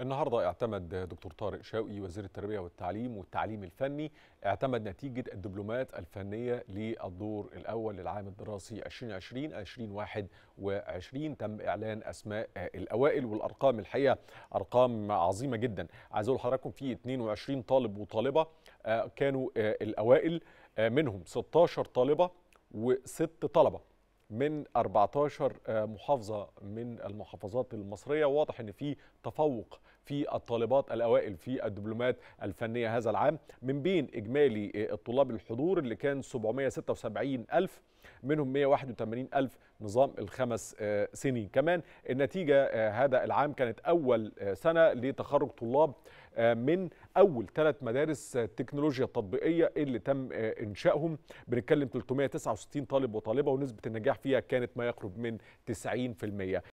النهارده اعتمد دكتور طارق شوقي وزير التربيه والتعليم والتعليم الفني اعتمد نتيجه الدبلومات الفنيه للدور الاول للعام الدراسي 2020 2021 تم اعلان اسماء الاوائل والارقام الحقيقه ارقام عظيمه جدا عايز اقول لحضراتكم في 22 طالب وطالبه آه، كانوا آه، الاوائل آه، منهم 16 طالبه وست طلبه من 14 آه، محافظة من المحافظات المصرية واضح أن في تفوق في الطالبات الأوائل في الدبلومات الفنية هذا العام من بين إجمالي آه، الطلاب الحضور اللي كان 776 ألف منهم 181 ألف نظام الخمس آه، سنين كمان النتيجة هذا العام كانت أول سنة لتخرج طلاب آه، من اول ثلاث مدارس تكنولوجيا تطبيقيه اللي تم آه، انشائهم بنتكلم 369 طالب وطالبه ونسبه النجاح فيها كانت ما يقرب من 90%